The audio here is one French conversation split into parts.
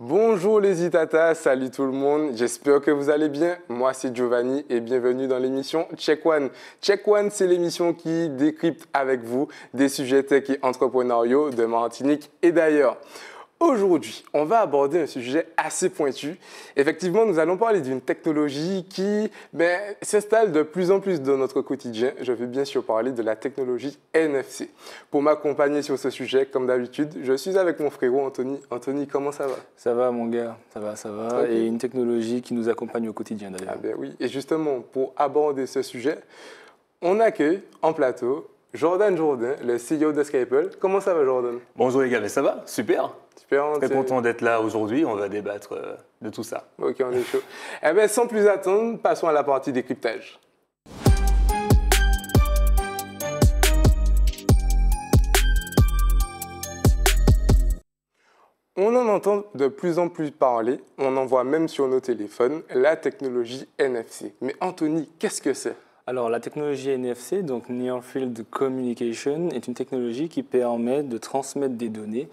Bonjour les Itatas, salut tout le monde, j'espère que vous allez bien. Moi c'est Giovanni et bienvenue dans l'émission Check One. Check One, c'est l'émission qui décrypte avec vous des sujets tech et entrepreneuriaux de Martinique et d'ailleurs. Aujourd'hui, on va aborder un sujet assez pointu. Effectivement, nous allons parler d'une technologie qui ben, s'installe de plus en plus dans notre quotidien. Je veux bien sûr parler de la technologie NFC. Pour m'accompagner sur ce sujet, comme d'habitude, je suis avec mon frérot Anthony. Anthony, comment ça va Ça va, mon gars. Ça va, ça va. Et une technologie qui nous accompagne au quotidien, d'ailleurs. Ah ben oui. Et justement, pour aborder ce sujet, on accueille en plateau Jordan Jourdain, le CEO de Skypel. Comment ça va, Jordan Bonjour les gars, ça va Super Super. Très content d'être là aujourd'hui. On va débattre euh, de tout ça. Ok, on est chaud. eh bien, sans plus attendre, passons à la partie décryptage. On en entend de plus en plus parler, on en voit même sur nos téléphones, la technologie NFC. Mais Anthony, qu'est-ce que c'est alors, la technologie NFC, donc Near Field Communication, est une technologie qui permet de transmettre des données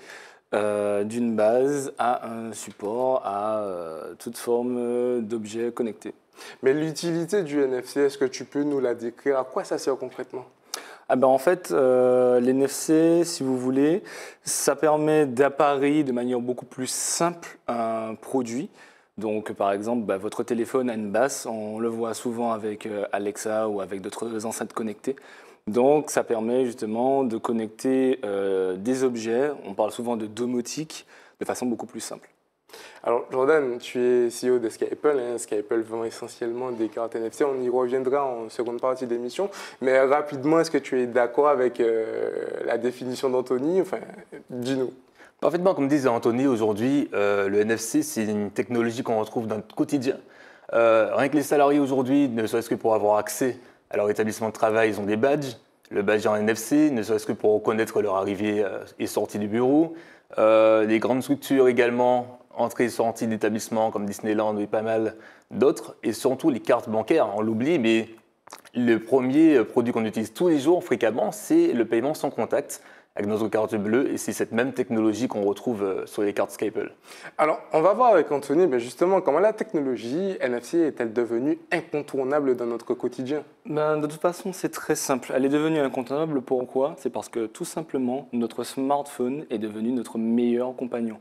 euh, d'une base à un support, à euh, toute forme euh, d'objet connecté. Mais l'utilité du NFC, est-ce que tu peux nous la décrire À quoi ça sert concrètement ah ben, en fait, euh, si vous voulez, ça permet d'apparier de manière beaucoup plus simple un produit donc, par exemple, bah, votre téléphone a une basse, on le voit souvent avec euh, Alexa ou avec d'autres enceintes connectées. Donc, ça permet justement de connecter euh, des objets, on parle souvent de domotique, de façon beaucoup plus simple. Alors Jordan, tu es CEO de Skype hein. skype vend essentiellement des cartes NFC. On y reviendra en seconde partie d'émission. Mais rapidement, est-ce que tu es d'accord avec euh, la définition d'Anthony Enfin, dis-nous. Parfaitement, comme disait Anthony, aujourd'hui, euh, le NFC, c'est une technologie qu'on retrouve dans notre quotidien. Euh, rien que les salariés aujourd'hui, ne serait-ce que pour avoir accès à leur établissement de travail, ils ont des badges. Le badge en NFC, ne serait-ce que pour reconnaître leur arrivée euh, et sortie du bureau. les grandes structures également, entrée et sortie d'établissements comme Disneyland et pas mal d'autres. Et surtout les cartes bancaires, on l'oublie, mais le premier produit qu'on utilise tous les jours fréquemment, c'est le paiement sans contact avec nos cartes bleues et c'est cette même technologie qu'on retrouve euh, sur les cartes Scapel. Alors, on va voir avec Anthony ben justement comment la technologie NFC est-elle devenue incontournable dans notre quotidien ben, De toute façon, c'est très simple. Elle est devenue incontournable pourquoi C'est parce que tout simplement, notre smartphone est devenu notre meilleur compagnon.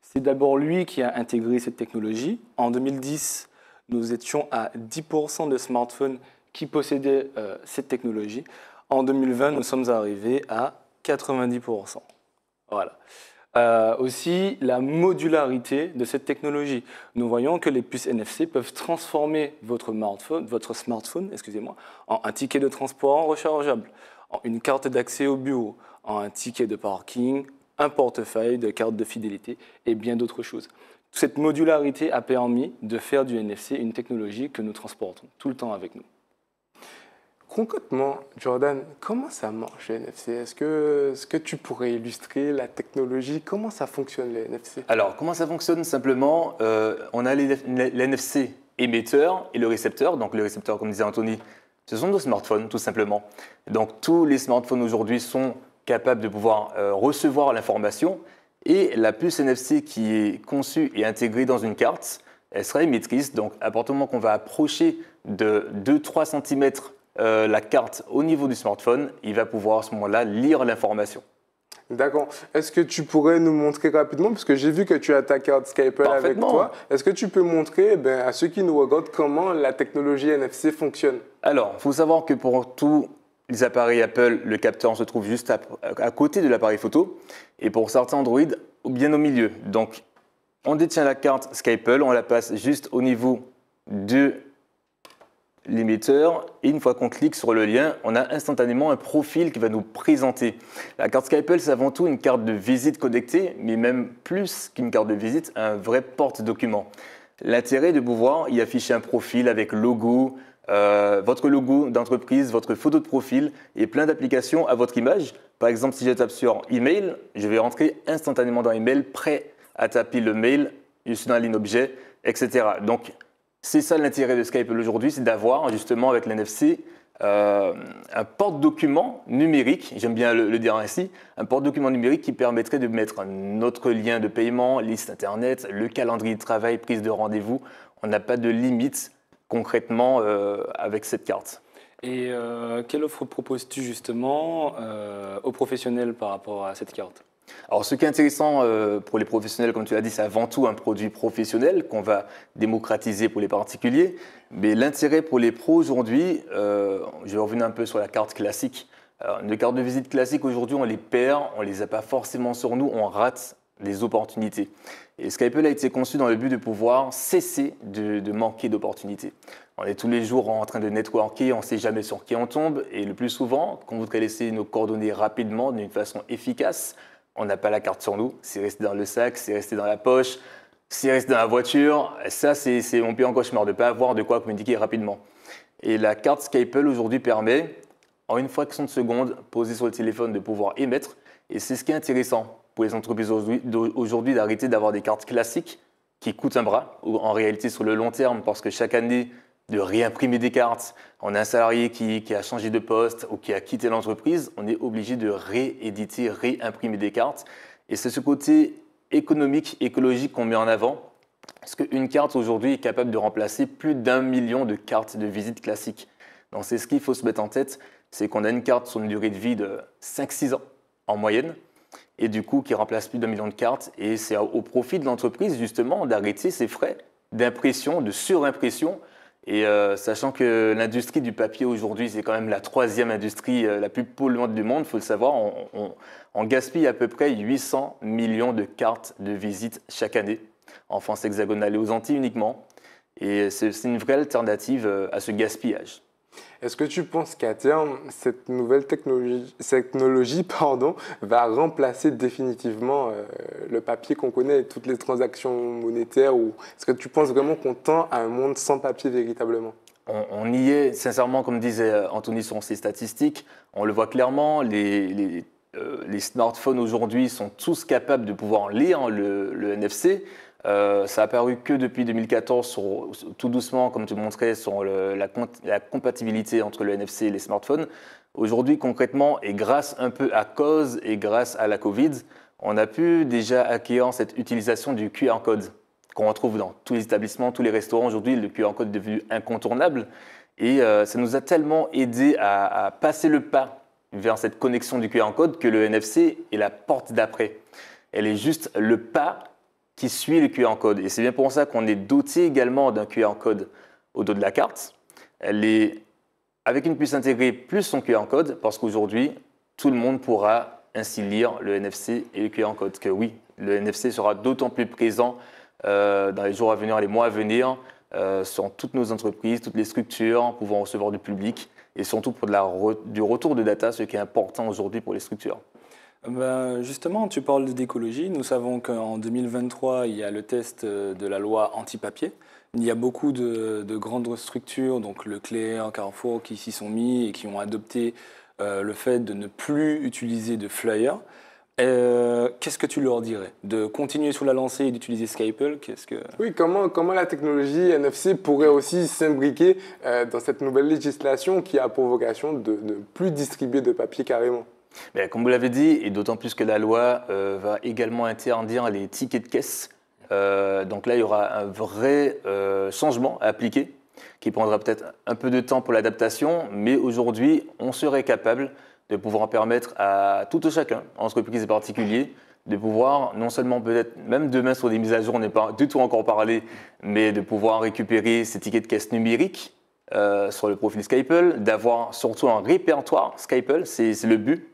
C'est d'abord lui qui a intégré cette technologie. En 2010, nous étions à 10% de smartphones qui possédaient euh, cette technologie. En 2020, nous sommes arrivés à 90%. Voilà. Euh, aussi la modularité de cette technologie. Nous voyons que les puces NFC peuvent transformer votre smartphone, votre smartphone excusez-moi, en un ticket de transport rechargeable, en une carte d'accès au bureau, en un ticket de parking, un portefeuille de carte de fidélité et bien d'autres choses. Cette modularité a permis de faire du NFC une technologie que nous transportons tout le temps avec nous. Concrètement, Jordan, comment ça marche les NFC Est-ce que, -ce que tu pourrais illustrer la technologie Comment ça fonctionne les NFC Alors, comment ça fonctionne Simplement, euh, on a l'NFC émetteur et le récepteur. Donc, le récepteur, comme disait Anthony, ce sont nos smartphones, tout simplement. Donc, tous les smartphones aujourd'hui sont capables de pouvoir euh, recevoir l'information. Et la puce NFC qui est conçue et intégrée dans une carte, elle sera émettrice. Donc, à partir du moment qu'on va approcher de 2-3 cm euh, la carte au niveau du smartphone, il va pouvoir à ce moment-là lire l'information. D'accord. Est-ce que tu pourrais nous montrer rapidement, parce que j'ai vu que tu as ta carte Skype avec toi, est-ce que tu peux montrer eh ben, à ceux qui nous regardent comment la technologie NFC fonctionne Alors, il faut savoir que pour tous les appareils Apple, le capteur se trouve juste à, côté de l'appareil photo, et pour certains Android, bien au milieu. Donc, on détient la carte Skype, on la passe juste au niveau de limiteur Et une fois qu'on clique sur le lien, on a instantanément un profil qui va nous présenter. La carte Skype, c'est avant tout une carte de visite connectée, mais même plus qu'une carte de visite, un vrai porte-document. L'intérêt de pouvoir y afficher un profil avec logo, euh, votre logo d'entreprise, votre photo de profil et plein d'applications à votre image. Par exemple, si je tape sur email, je vais rentrer instantanément dans email, prêt à taper le mail, je suis dans la ligne objet, etc. Donc c'est ça l'intérêt de Skype aujourd'hui, c'est d'avoir justement avec l'NFC euh, un porte-document numérique, j'aime bien le, dire ainsi, un porte-document numérique qui permettrait de mettre notre lien de paiement, liste internet, le calendrier de travail, prise de rendez-vous. On n'a pas de limite concrètement euh, avec cette carte. Et euh, quelle offre proposes-tu justement aux professionnels par rapport à cette carte alors, ce qui est intéressant euh, pour les professionnels, comme tu l'as dit, c'est avant tout un produit professionnel qu'on va démocratiser pour les particuliers. Mais l'intérêt pour les pros aujourd'hui, euh, je vais revenir un peu sur la carte classique. une carte de visite classique aujourd'hui, on les perd, on les a pas forcément sur nous, on rate les opportunités. Et Skype a été conçu dans le but de pouvoir cesser de, manquer d'opportunités. On est tous les jours en train de networker, on ne sait jamais sur qui on tombe, et le plus souvent, quand vous voudrait laisser nos coordonnées rapidement, d'une façon efficace, on n'a pas la carte sur nous. C'est resté dans le sac, c'est resté dans la poche, c'est resté dans la voiture. Ça, c'est mon pire cauchemar, de ne pas avoir de quoi communiquer rapidement. Et la carte Skypel aujourd'hui permet, en une fraction de seconde, posée sur le téléphone, de pouvoir émettre. Et c'est ce qui est intéressant pour les entreprises aujourd'hui d'arrêter d'avoir des cartes classiques qui coûtent un bras, ou en réalité sur le long terme, parce que chaque année, de réimprimer des cartes. On a un salarié qui, a changé de poste ou qui a quitté l'entreprise, on est obligé de rééditer, réimprimer des cartes. Et c'est ce côté économique, écologique qu'on met en avant. Parce qu'une carte aujourd'hui est capable de remplacer plus d'un million de cartes de visite classiques. Donc c'est ce qu'il faut se mettre en tête, c'est qu'on a une carte sur une durée de vie de 5-6 ans en moyenne, et du coup qui remplace plus d'un million de cartes. Et c'est au profit de l'entreprise justement d'arrêter ces frais d'impression, de surimpression, et euh, sachant que l'industrie du papier aujourd'hui, c'est quand même la troisième industrie euh, la plus polluante du monde, il faut le savoir, on, on, gaspille à peu près 800 millions de cartes de visite chaque année, en France hexagonale et aux Antilles uniquement. Et c'est une vraie alternative euh, à ce gaspillage. Est-ce que tu penses qu'à terme, cette nouvelle technologie, technologie pardon, va remplacer définitivement euh, le papier qu'on connaît toutes les transactions monétaires ou Est-ce que tu penses vraiment qu'on tend à un monde sans papier véritablement on, y est, sincèrement, comme disait euh, Anthony sur ses statistiques, on le voit clairement, les, euh, les, smartphones aujourd'hui sont tous capables de pouvoir lire le NFC. Euh, ça a apparu que depuis 2014, tout doucement, comme tu montrais, sur la, compatibilité entre le NFC et les smartphones. Aujourd'hui, concrètement, et grâce un peu à cause et grâce à la Covid, on a pu déjà acquérir cette utilisation du QR code qu'on retrouve dans tous les établissements, tous les restaurants. Aujourd'hui, le QR code est devenu incontournable et euh, ça nous a tellement aidé à, à passer le pas vers cette connexion du QR code que le NFC est la porte d'après. Elle est juste le pas qui suit le QR code. Et c'est bien pour ça qu'on est doté également d'un QR code au dos de la carte. Elle est avec une puce intégrée plus son QR code, parce qu'aujourd'hui, tout le monde pourra ainsi lire le NFC et le QR code. Que oui, le NFC sera d'autant plus présent euh, dans les jours à venir, les mois à venir, euh, sur toutes nos entreprises, toutes les structures pouvant recevoir du public, et surtout pour de du retour de data, ce qui est important aujourd'hui pour les structures. Ben, justement, tu parles d'écologie. Nous savons qu'en 2023, il y a le test euh, de la loi anti-papier. Il y a beaucoup de, grandes structures, donc le Leclerc, Carrefour, qui s'y sont mis et qui ont adopté euh, le fait de ne plus utiliser de flyers. Euh, qu'est-ce que tu leur dirais De continuer sous la lancée et d'utiliser Skype Qu'est-ce que... Oui, comment, comment la technologie NFC pourrait aussi s'imbriquer dans cette nouvelle législation qui a pour vocation de ne plus distribuer de papier carrément comme vous l'avez dit, et d'autant plus que la loi euh, va également interdire les tickets de caisse. Euh, donc là, il y aura un vrai euh, changement à appliquer qui prendra peut-être un peu de temps pour l'adaptation, mais aujourd'hui, on serait capable de pouvoir permettre à tout chacun, entreprises et particuliers, de pouvoir non seulement peut-être, même demain sur des mises à jour, on n'est pas du tout encore parlé, mais de pouvoir récupérer ces tickets de caisse numériques sur le profil Skype, d'avoir surtout un répertoire Skype, c'est le but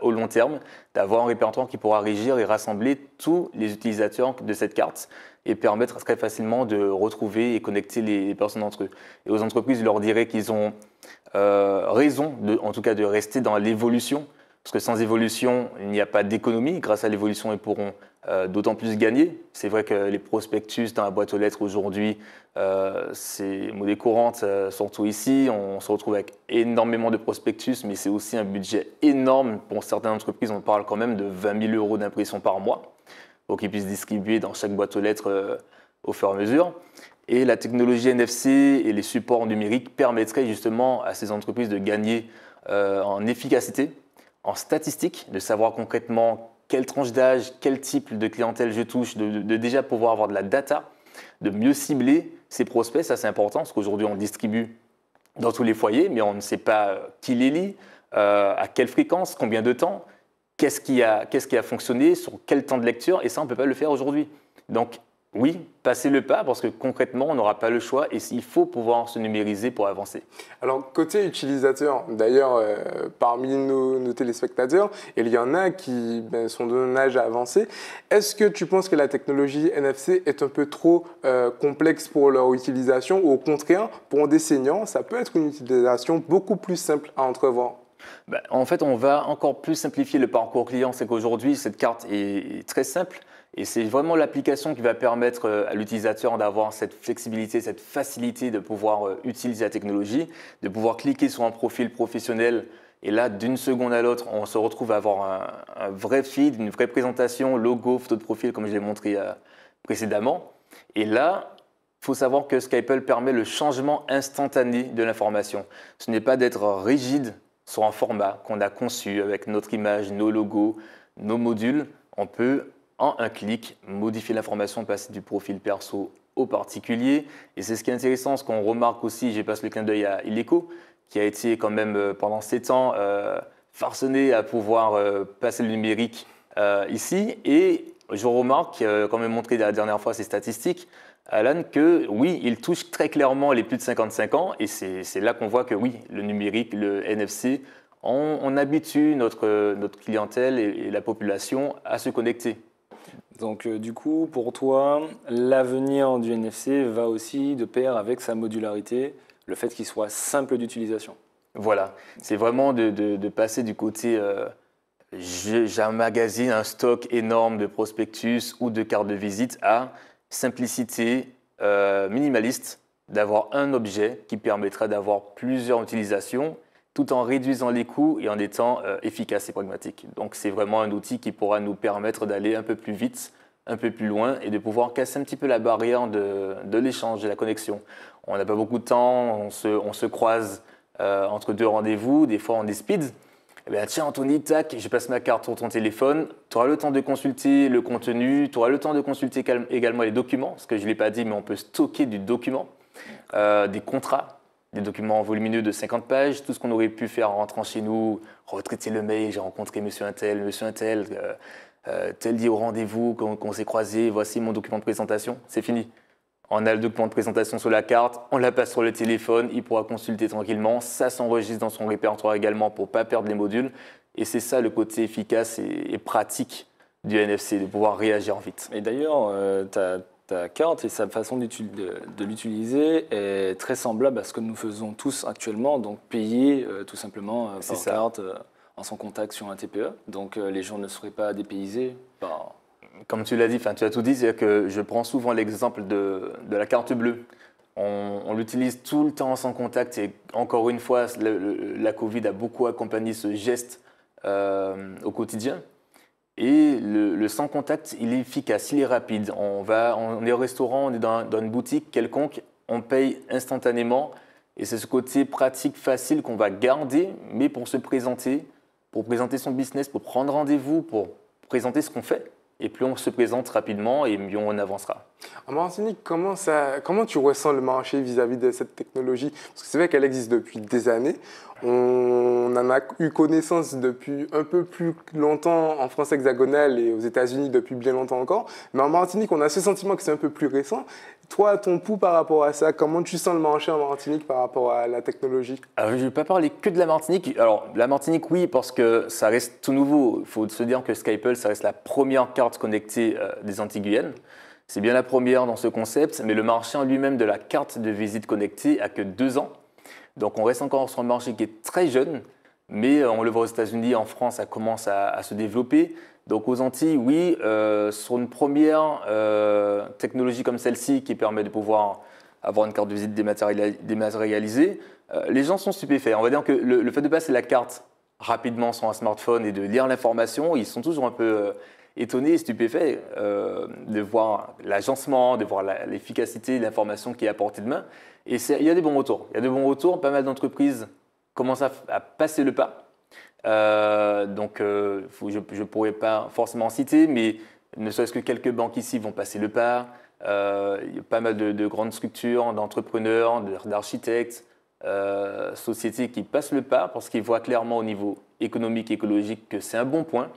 au long terme, d'avoir un répertoire qui pourra régir et rassembler tous les utilisateurs de cette carte et permettre très facilement de retrouver et connecter les, personnes entre eux. Et aux entreprises, je leur dirais qu'ils ont euh, raison, en tout cas, de rester dans l'évolution, parce que sans évolution, il n'y a pas d'économie. Grâce à l'évolution, ils pourront euh, d'autant plus gagner. C'est vrai que les prospectus dans la boîte aux lettres aujourd'hui, euh, c'est monnaie courante, euh, surtout ici. On, se retrouve avec énormément de prospectus, mais c'est aussi un budget énorme. Pour certaines entreprises, on parle quand même de 20 000 euros d'impression par mois pour qu'ils puissent distribuer dans chaque boîte aux lettres euh, au fur et à mesure. Et la technologie NFC et les supports numériques permettraient justement à ces entreprises de gagner euh, en efficacité, en statistique, de savoir concrètement quelle tranche d'âge, quel type de clientèle je touche, de, déjà pouvoir avoir de la data, de mieux cibler ces prospects, ça c'est important, parce qu'aujourd'hui on distribue dans tous les foyers, mais on ne sait pas euh, qui les lit, euh, à quelle fréquence, combien de temps, qu'est-ce qui, qui, a fonctionné, sur quel temps de lecture, et ça on ne peut pas le faire aujourd'hui. Donc oui, passez le pas parce que concrètement, on n'aura pas le choix et il faut pouvoir se numériser pour avancer. Alors, côté utilisateur, d'ailleurs, euh, parmi nos, nos, téléspectateurs, il y en a qui ben, sont d'un âge avancé. Est-ce que tu penses que la technologie NFC est un peu trop euh, complexe pour leur utilisation ou au contraire, pour des seniors, ça peut être une utilisation beaucoup plus simple à entrevoir bah, en fait, on va encore plus simplifier le parcours client. C'est qu'aujourd'hui, cette carte est très simple et c'est vraiment l'application qui va permettre euh, à l'utilisateur d'avoir cette flexibilité, cette facilité de pouvoir euh, utiliser la technologie, de pouvoir cliquer sur un profil professionnel. Et là, d'une seconde à l'autre, on se retrouve à avoir un, un, vrai feed, une vraie présentation, logo, photo de profil, comme je l'ai montré euh, précédemment. Et là, il faut savoir que Skype permet le changement instantané de l'information. Ce n'est pas d'être rigide sur un format qu'on a conçu avec notre image, nos logos, nos modules, on peut en un clic modifier l'information, passer du profil perso au particulier. Et c'est ce qui est intéressant, ce qu'on remarque aussi, j'ai passé le clin d'œil à Illico qui a été quand même euh, pendant sept ans euh, farcené à pouvoir euh, passer le numérique ici. Et je remarque, quand même montré la dernière fois ces statistiques, Alan, que oui, il touche très clairement les plus de 55 ans, et c'est là qu'on voit que oui, le numérique, le NFC, on, habitue notre, clientèle et, la population à se connecter. Donc euh, du coup, pour toi, l'avenir du NFC va aussi de pair avec sa modularité, le fait qu'il soit simple d'utilisation. Voilà, c'est vraiment de, passer du côté... Euh, magazine, un stock énorme de prospectus ou de cartes de visite à simplicité euh, minimaliste d'avoir un objet qui permettra d'avoir plusieurs utilisations tout en réduisant les coûts et en étant euh, efficace et pragmatique. Donc c'est vraiment un outil qui pourra nous permettre d'aller un peu plus vite, un peu plus loin et de pouvoir casser un petit peu la barrière de, de l'échange, de la connexion. On n'a pas beaucoup de temps, on se, croise euh, entre deux rendez-vous, des fois on des speed, eh tiens Anthony, tac, je passe ma carte sur ton téléphone, tu auras le temps de consulter le contenu, tu auras le temps de consulter également les documents, ce que je ne l'ai pas dit, mais on peut stocker du document, euh, des contrats, des documents volumineux de 50 pages, tout ce qu'on aurait pu faire en rentrant chez nous, retraiter le mail, j'ai rencontré monsieur un tel, monsieur un tel, euh, euh, tel dit au rendez-vous, qu'on s'est croisé, voici mon document de présentation, c'est fini. On a le document de présentation sur la carte, on la passe sur le téléphone, il pourra consulter tranquillement, ça s'enregistre dans son répertoire également pour pas perdre les modules. Et c'est ça le côté efficace et, pratique du NFC, de pouvoir réagir vite. Et d'ailleurs, euh, ta, carte et sa façon de, l'utiliser est très semblable à ce que nous faisons tous actuellement, donc payer euh, tout simplement euh, par carte en son contact sur un TPE. Donc les gens ne seraient pas dépaysés par... Comme tu l'as dit, tu as tout dit, c'est-à-dire que je prends souvent l'exemple de, la carte bleue. On, l'utilise tout le temps sans contact et encore une fois, la Covid a beaucoup accompagné ce geste euh, au quotidien. Et le, sans contact, il est efficace, il est rapide. On, va, on est au restaurant, on est dans une boutique quelconque, on paye instantanément. Et c'est ce côté pratique, facile qu'on va garder, mais pour se présenter, pour présenter son business, pour prendre rendez-vous, pour présenter ce qu'on fait et plus on se présente rapidement et mieux on avancera. En Martinique, comment, ça, comment tu ressens le marché vis-à-vis de cette technologie Parce que c'est vrai qu'elle existe depuis des années. On en a eu connaissance depuis un peu plus longtemps en France hexagonale et aux États-Unis depuis bien longtemps encore. Mais en Martinique, on a ce sentiment que c'est un peu plus récent. Toi, ton pouls par rapport à ça, comment tu sens le marché en Martinique par rapport à la technologie ah, Je ne vais pas parler que de la Martinique. Alors, la Martinique, oui, parce que ça reste tout nouveau. Il faut se dire que Skype, ça reste la première carte connectée euh, des antilles c'est bien la première dans ce concept, mais le marché en lui-même de la carte de visite connectée a que deux ans. Donc on reste encore sur un marché qui est très jeune, mais euh, on le voit aux États-Unis, en France, ça commence à, se développer. Donc aux Antilles, oui, euh, sur une première euh, technologie comme celle-ci qui permet de pouvoir avoir une carte de visite dématérialisée, les gens sont stupéfaits. On va dire que le, le fait de passer la carte rapidement sur un smartphone et de lire l'information, ils sont toujours un peu étonné et stupéfait euh, de voir l'agencement, de voir l'efficacité de l'information qui est apportée portée de Et il y a des bons retours. Il y a des bons retours. Pas mal d'entreprises commencent à, passer le pas. Euh, donc, euh, je ne pourrais pas forcément citer, mais ne serait-ce que quelques banques ici vont passer le pas. il y a pas mal de, de grandes structures, d'entrepreneurs, d'architectes, sociétés qui passent le pas parce qu'ils voient clairement au niveau économique, écologique que c'est un bon point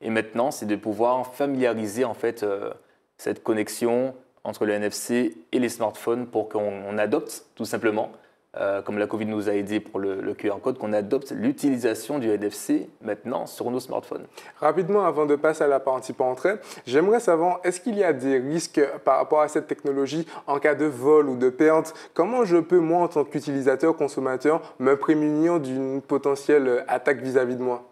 et maintenant, c'est de pouvoir familiariser en fait euh, cette connexion entre le NFC et les smartphones pour qu'on adopte tout simplement, euh, comme la Covid nous a aidé pour le, QR code, qu'on adopte l'utilisation du NFC maintenant sur nos smartphones. Rapidement, avant de passer à la partie entrée, j'aimerais savoir, est-ce qu'il y a des risques par rapport à cette technologie en cas de vol ou de perte Comment je peux, moi, en tant qu'utilisateur, consommateur, me prémunir d'une potentielle attaque vis à -vis de moi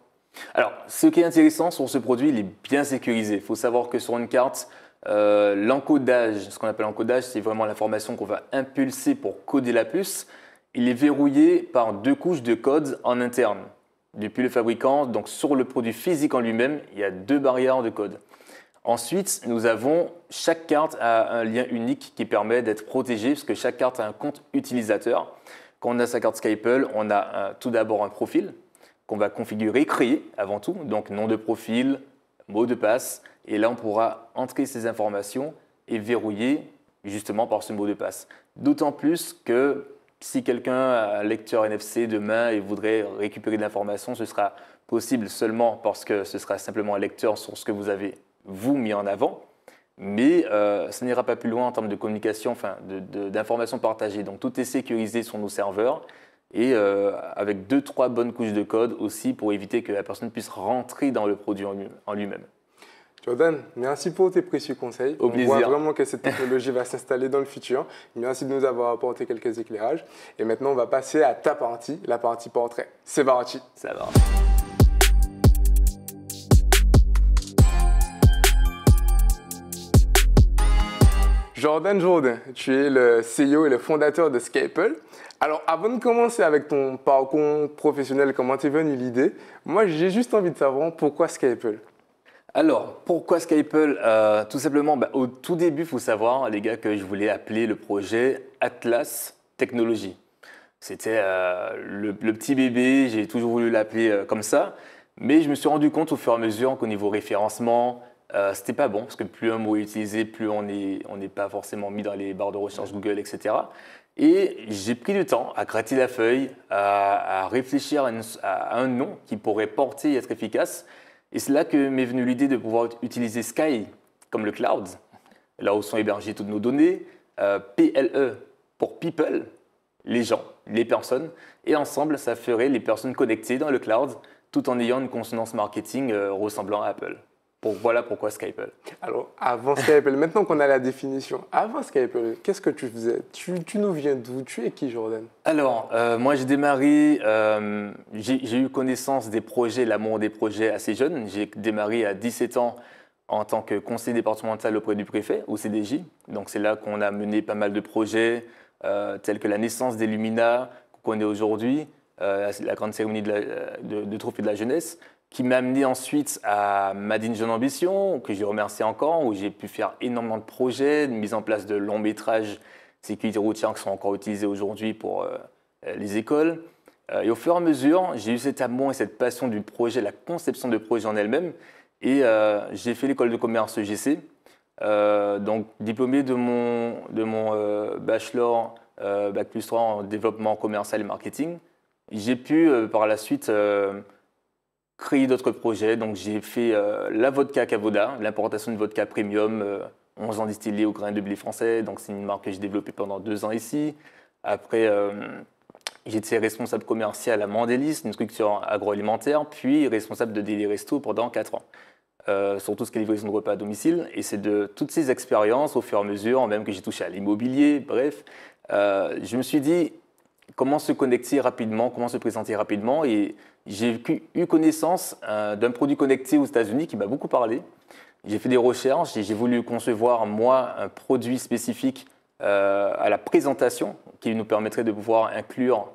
alors, ce qui est intéressant sur ce produit, il est bien sécurisé. Il faut savoir que sur une carte, euh, l'encodage, ce qu'on appelle encodage, c'est vraiment l'information qu'on va impulser pour coder la puce. Il est verrouillé par deux couches de code en interne. Depuis le fabricant, donc sur le produit physique en lui-même, il y a deux barrières de code. Ensuite, nous avons chaque carte a un lien unique qui permet d'être protégé puisque chaque carte a un compte utilisateur. Quand on a sa carte Skype, on a euh, tout d'abord un profil qu'on va configurer, créer avant tout, donc nom de profil, mot de passe, et là on pourra entrer ces informations et verrouiller justement par ce mot de passe. D'autant plus que si quelqu'un a un lecteur NFC demain et voudrait récupérer de l'information, ce sera possible seulement parce que ce sera simplement un lecteur sur ce que vous avez vous mis en avant, mais ça euh, n'ira pas plus loin en termes de communication, enfin d'informations partagées. Donc tout est sécurisé sur nos serveurs et euh, avec deux, trois bonnes couches de code aussi pour éviter que la personne puisse rentrer dans le produit en lui-même. Jordan, merci pour tes précieux conseils. Au On voit vraiment que cette technologie va s'installer dans le futur. Merci de nous avoir apporté quelques éclairages. Et maintenant, on va passer à ta partie, la partie portrait. C'est parti. Ça va. Jordan Jordan, tu es le CEO et le fondateur de Skypel. Alors, avant de commencer avec ton parcours professionnel, comment t'es venu l'idée Moi, j'ai juste envie de savoir pourquoi Skypel. alors, pourquoi Skypel euh, Tout simplement, bah, au tout début, il faut savoir, les gars, que je voulais appeler le projet Atlas Technology. C'était euh, le, petit bébé, j'ai toujours voulu l'appeler euh, comme ça, mais je me suis rendu compte au fur et à mesure qu'au niveau référencement, euh, c'était pas bon parce que plus un mot est utilisé, plus on n'est on pas forcément mis dans les barres de recherche Google, etc. Et j'ai pris du temps à gratter la feuille, à, réfléchir à, un nom qui pourrait porter et être efficace. Et c'est là que m'est venue l'idée de pouvoir utiliser Sky comme le cloud, là où sont hébergées toutes nos données, euh, PLE pour people, les gens, les personnes, et ensemble, ça ferait les personnes connectées dans le cloud tout en ayant une consonance marketing euh, ressemblant à Apple voilà pourquoi Skypel. Alors, avant Skypel, maintenant qu'on a la définition, avant Skypel, qu'est-ce que tu faisais tu, nous viens d'où Tu es qui, Jordan Alors, euh, moi, j'ai démarré, euh, j'ai eu connaissance des projets, l'amour des projets assez jeune. J'ai démarré à 17 ans en tant que conseiller départemental auprès du préfet, au CDJ. Donc, c'est là qu'on a mené pas mal de projets, euh, tels que la naissance des Lumina, qu'on connaît aujourd'hui, la grande cérémonie de, de Trophée de la jeunesse qui m'a amené ensuite à Madine Jeune Ambition, que j'ai remercié encore, où j'ai pu faire énormément de projets, de mise en place de longs métrages sécurité routière qui sont encore utilisés aujourd'hui pour euh, euh, les écoles. Euh, et au fur et à mesure, j'ai eu cet amour et cette passion du projet, la conception de projet en elle-même. Et j'ai fait l'école de commerce GC donc diplômé de mon, de mon bachelor Bac plus 3 en développement commercial et marketing. J'ai pu par la suite créé d'autres projets. Donc j'ai fait euh, la vodka Cavoda, l'importation de vodka premium, 11 euh, ans distillée au grain de blé français. Donc c'est une marque que j'ai développée pendant deux ans ici. Après, euh, j'étais responsable commercial à Mandélis, une structure agroalimentaire, puis responsable de Daily Resto pendant quatre ans. Surtout, ce qui est livraison de repas à domicile. Et c'est de toutes ces expériences, au fur et à mesure, même que j'ai touché à l'immobilier, bref, je me suis dit comment se connecter rapidement, comment se présenter rapidement. Et j'ai eu connaissance euh, d'un produit connecté aux États-Unis qui m'a beaucoup parlé. J'ai fait des recherches et j'ai voulu concevoir, moi, un produit spécifique euh, à la présentation qui nous permettrait de pouvoir inclure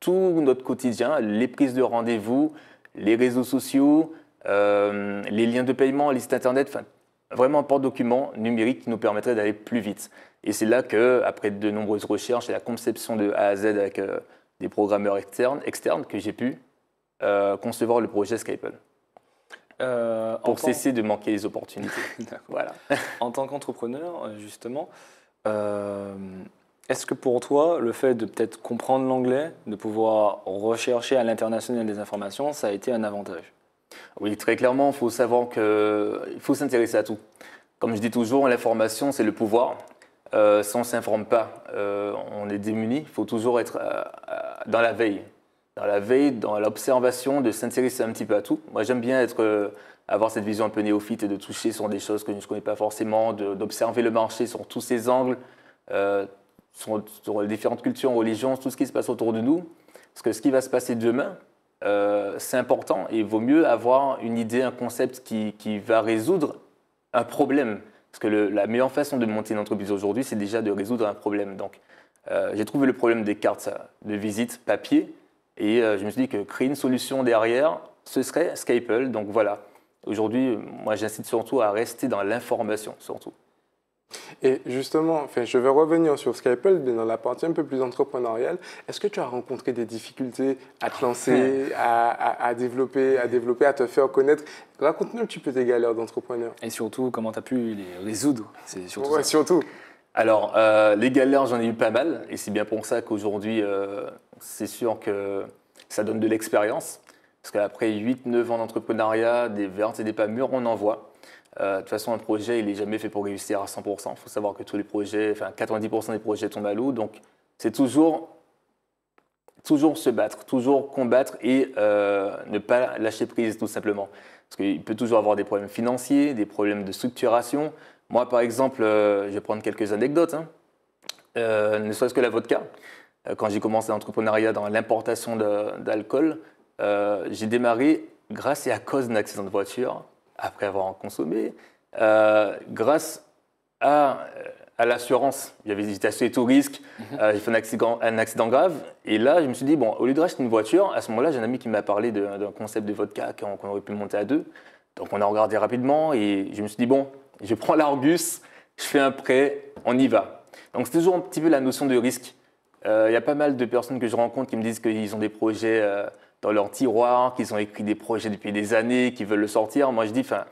tout notre quotidien, les prises de rendez-vous, les réseaux sociaux, euh, les liens de paiement, les sites internet, enfin, vraiment un porte-document numérique qui nous permettrait d'aller plus vite. Et c'est là que, après de nombreuses recherches et la conception de A à Z avec des programmeurs externes, externes que j'ai pu euh, concevoir le projet Skypel euh, pour cesser de manquer les opportunités. voilà. en tant qu'entrepreneur, euh, justement, est-ce que pour toi, le fait de peut-être comprendre l'anglais, de pouvoir rechercher à l'international des informations, ça a été un avantage Oui, très clairement, il faut savoir qu'il faut s'intéresser à tout. Comme je dis toujours, l'information, c'est le pouvoir. si on ne s'informe pas, on est démuni. Il faut toujours être dans la veille dans la veille, dans l'observation, de s'intéresser un petit peu à tout. Moi, j'aime bien être, euh, avoir cette vision un peu néophyte et de toucher sur des choses que je ne connais pas forcément, d'observer le marché sur tous ses angles, euh, sur, les différentes cultures, religions, tout ce qui se passe autour de nous. Parce que ce qui va se passer demain, euh, c'est important et il vaut mieux avoir une idée, un concept qui, qui va résoudre un problème. Parce que la meilleure façon de monter une entreprise aujourd'hui, c'est déjà de résoudre un problème. Donc, j'ai trouvé le problème des cartes de visite papier et euh, je me suis dit que créer une solution derrière, ce serait Skypel. Donc voilà. Aujourd'hui, moi, j'incite surtout à rester dans l'information, surtout. Et justement, enfin, je vais revenir sur Skypel, mais dans la partie un peu plus entrepreneuriale, est-ce que tu as rencontré des difficultés à te lancer, à, développer, à développer, à te faire connaître Raconte-nous un petit peu tes galères d'entrepreneur. Et surtout, comment tu as pu les résoudre C'est surtout. Alors, euh, les galères, j'en ai eu pas mal, et c'est bien pour ça qu'aujourd'hui, euh, c'est sûr que ça donne de l'expérience. Parce qu'après 8-9 ans d'entrepreneuriat, des vertes et des pas mûrs, on en voit. Euh, de toute façon, un projet, il n'est jamais fait pour réussir à 100%. Il faut savoir que tous les projets, enfin 90% des projets tombent à l'eau. Donc, c'est toujours, toujours se battre, toujours combattre et euh, ne pas lâcher prise, tout simplement. Parce qu'il peut toujours avoir des problèmes financiers, des problèmes de structuration. Moi, par exemple, euh, je vais prendre quelques anecdotes. Hein. ne serait-ce que la vodka. Euh, quand j'ai commencé l'entrepreneuriat dans l'importation d'alcool, euh, j'ai démarré grâce et à cause d'un accident de voiture, après avoir consommé, euh, grâce à, à l'assurance. J'étais assuré tout risque, mhm. j'ai fait un accident, un accident, grave, et là je me suis dit, bon, au lieu de racheter une voiture, à ce moment-là j'ai un ami qui m'a parlé d'un concept de vodka qu'on aurait pu monter à deux. Donc on a regardé rapidement et je me suis dit, bon, je prends l'Argus, je fais un prêt, on y va. Donc c'est toujours un petit peu la notion de risque. Euh, il y a pas mal de personnes que je rencontre qui me disent qu'ils ont des projets euh, dans leur tiroir, qu'ils ont écrit des projets depuis des années, qu'ils veulent le sortir. Moi, je dis, enfin,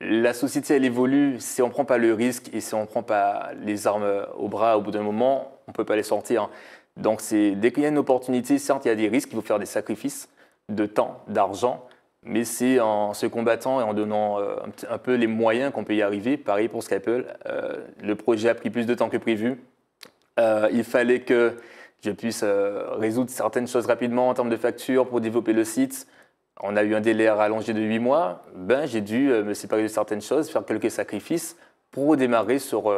la société, elle évolue. Si on ne prend pas le risque et si on ne prend pas les armes au bras au bout d'un moment, on ne peut pas les sortir. Donc, dès qu'il y a une opportunité, certes, il y a des risques, il faut faire des sacrifices de temps, d'argent, mais c'est en se combattant et en donnant euh, un, peu les moyens qu'on peut y arriver. Pareil pour Skype. le projet a pris plus de temps que prévu. Euh, il fallait que je puisse euh, résoudre certaines choses rapidement en termes de factures pour développer le site. On a eu un délai rallongé de 8 mois. Ben, j'ai dû euh, me séparer de certaines choses, faire quelques sacrifices pour démarrer sur,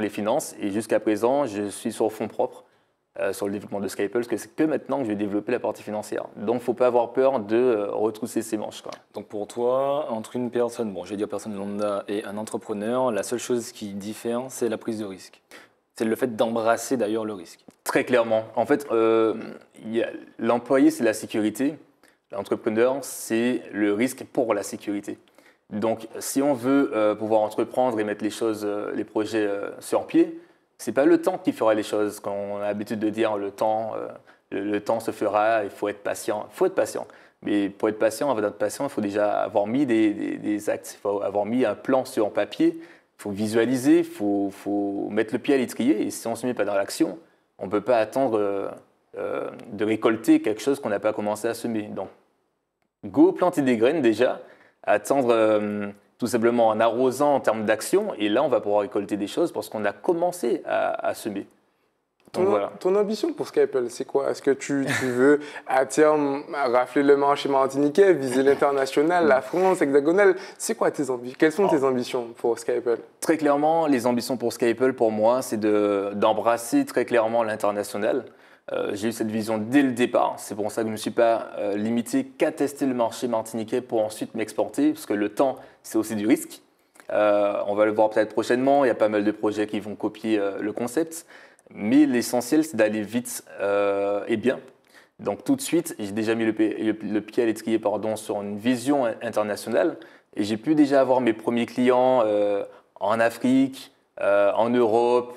les finances. Et jusqu'à présent, je suis sur fonds propres. sur le développement de Skype, parce que c'est que maintenant que je vais développer la partie financière. Donc, ne faut pas avoir peur de retrousser ses manches. Donc, pour toi, entre une personne, bon, je dit dire personne lambda et un entrepreneur, la seule chose qui diffère, c'est la prise de risque. C'est le fait d'embrasser d'ailleurs le risque. Très clairement. En fait, euh, l'employé, c'est la sécurité. L'entrepreneur, c'est le risque pour la sécurité. Donc, si on veut euh, pouvoir entreprendre et mettre les choses, euh, les projets sur pied, c'est pas le temps qui fera les choses. Quand on a l'habitude de dire le temps, le, temps se fera, il faut être patient. Il faut être patient. Mais pour être patient, avant d'être patient, il faut déjà avoir mis des, des actes, il faut avoir mis un plan sur papier faut visualiser, il faut, mettre le pied à l'étrier. Et si on ne se met pas dans l'action, on ne peut pas attendre euh, euh, de récolter quelque chose qu'on n'a pas commencé à semer. Donc, go planter des graines déjà, attendre euh, tout simplement en arrosant en termes d'action. Et là, on va pouvoir récolter des choses parce qu'on a commencé à semer. Ton, ambition pour Skype, c'est quoi Est-ce que tu, veux, à terme, rafler le marché martiniquais, viser l'international, la France hexagonale C'est quoi tes ambitions Quelles sont tes oh. ambitions pour Skype Très clairement, les ambitions pour Skype, pour moi, c'est d'embrasser très clairement l'international. Euh, j'ai eu cette vision dès le départ. C'est pour ça que je ne me suis pas euh, limité qu'à tester le marché martiniquais pour ensuite m'exporter, parce que le temps, c'est aussi du risque. Euh, on va le voir peut-être prochainement. Il y a pas mal de projets qui vont copier le concept. Mais l'essentiel, c'est d'aller vite euh, et bien. Donc tout de suite, j'ai déjà mis le, pied à l'étrier pardon, sur une vision internationale et j'ai pu déjà avoir mes premiers clients euh, en Afrique, euh, en Europe,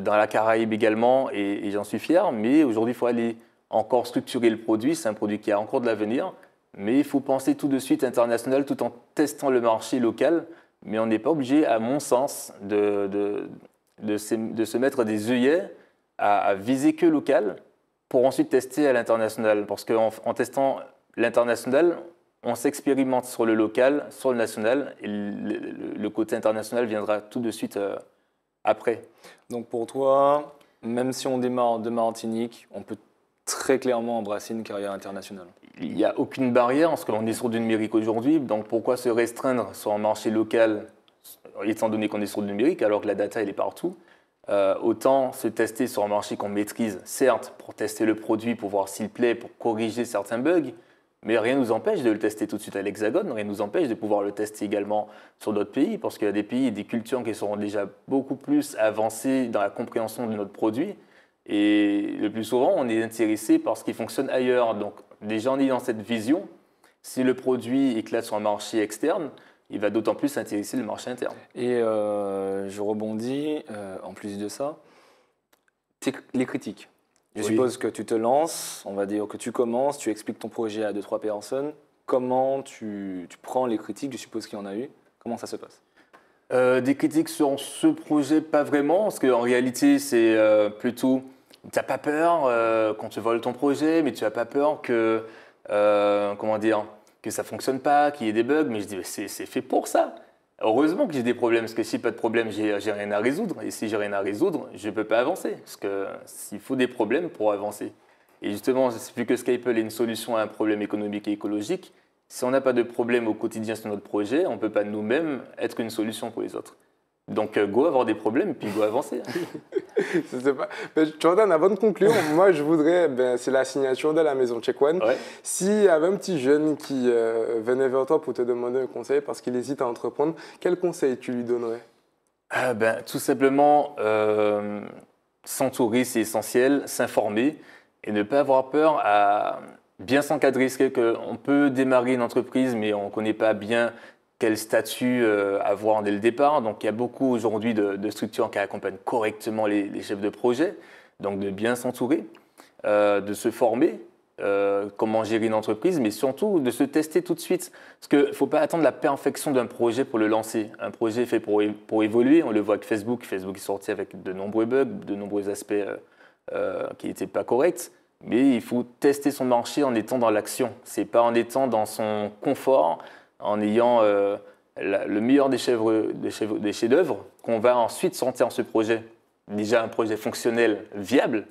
dans la Caraïbe également et, j'en suis fier. Mais aujourd'hui, il faut aller encore structurer le produit. C'est un produit qui a encore de l'avenir, mais il faut penser tout de suite international tout en testant le marché local mais on n'est pas obligé, à mon sens, de, de, se, mettre des œillets à, viser que local pour ensuite tester à l'international. Parce qu'en en, testant l'international, on s'expérimente sur le local, sur le national, et le, côté international viendra tout de suite euh, après. Donc pour toi, même si on démarre de Martinique, on peut très clairement embrasser une carrière internationale. Il n'y a aucune barrière, parce qu'on est sur du numérique aujourd'hui, donc pourquoi se restreindre sur un marché local euh, étant donné qu'on est sur le numérique, alors que la data, elle est partout, euh, autant se tester sur un marché qu'on maîtrise, certes, pour tester le produit, pour voir s'il plaît, pour corriger certains bugs, mais rien ne nous empêche de le tester tout de suite à l'Hexagone, rien ne nous empêche de pouvoir le tester également sur d'autres pays, parce qu'il y a des pays et des cultures qui seront déjà beaucoup plus avancées dans la compréhension de notre produit. Et le plus souvent, on est intéressé par ce qui fonctionne ailleurs. Donc, déjà, on est dans cette vision. Si le produit éclate sur un marché externe, il va d'autant plus intéresser le marché interne. Et euh, je rebondis, euh, en plus de ça, les critiques. Je suppose que tu te lances, on va dire que tu commences, tu expliques ton projet à deux, trois personnes. Comment tu, prends les critiques Je suppose qu'il y en a eu. Comment ça se passe euh, des critiques sur ce projet, pas vraiment, parce qu'en réalité, c'est plutôt, tu n'as pas peur quand tu voles ton projet, mais tu n'as pas peur que, comment dire, que ça fonctionne pas, qu'il y ait des bugs, mais je dis, c'est fait pour ça. Heureusement que j'ai des problèmes, parce que si pas de problème, j'ai rien à résoudre. Et si j'ai rien à résoudre, je ne peux pas avancer, parce qu'il faut des problèmes pour avancer. Et justement, vu que Skype est une solution à un problème économique et écologique, si on n'a pas de problème au quotidien sur notre projet, on ne peut pas nous-mêmes être une solution pour les autres. Donc, euh, go avoir des problèmes, puis go avancer. pas... Mais Jordan, avant de conclure, moi je voudrais, ben, c'est la signature de la maison Check One. S'il y avait un petit jeune qui euh, venait vers toi pour te demander un conseil parce qu'il hésite à entreprendre, quel conseil tu lui donnerais ah, ben, Tout simplement, euh, s'entourer c'est essentiel, s'informer et ne pas avoir peur à bien s'encadrer. C'est qu'on peut démarrer une entreprise mais on ne connaît pas bien quel statut euh, avoir dès le départ. Donc il y a beaucoup aujourd'hui de, structures qui accompagnent correctement les, chefs de projet, donc de bien s'entourer, euh, de se former, euh, comment gérer une entreprise, mais surtout de se tester tout de suite. Parce qu'il ne faut pas attendre la perfection d'un projet pour le lancer. Un projet fait pour, pour évoluer, on le voit avec Facebook. Facebook est sorti avec de nombreux bugs, de nombreux aspects qui n'étaient pas corrects. Mais il faut tester son marché en étant dans l'action. C'est pas en étant dans son confort, en ayant euh, le meilleur des chefs-d'œuvre qu'on va ensuite sentir en ce projet. Déjà un projet fonctionnel viable.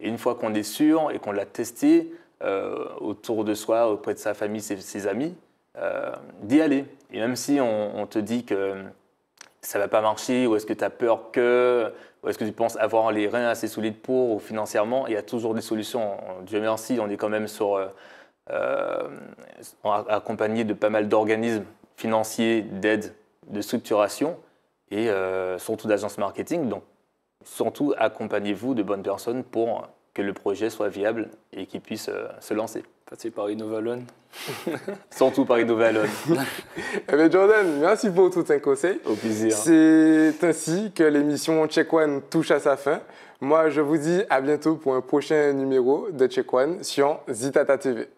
Et une fois qu'on est sûr et qu'on l'a testé euh, autour de soi, auprès de sa famille, ses, amis, euh, d'y aller. Et même si on, te dit que ça va pas marcher, ou est-ce que tu as peur que, ou est-ce que tu penses avoir les reins assez solides pour, ou financièrement, il y a toujours des solutions. Dieu merci, on est quand même sur euh, accompagné de pas mal d'organismes financiers, d'aide, de structuration et euh, surtout d'agences marketing. Donc, surtout, accompagnez-vous de bonnes personnes pour que le projet soit viable et qu'il puisse euh, se lancer. Passez par Innovalone. Surtout par Innovalone. eh ben, Jordan, merci pour tout un conseil Au plaisir. C'est ainsi que l'émission Check One touche à sa fin. Moi, je vous dis à bientôt pour un prochain numéro de Check One sur Zitata TV.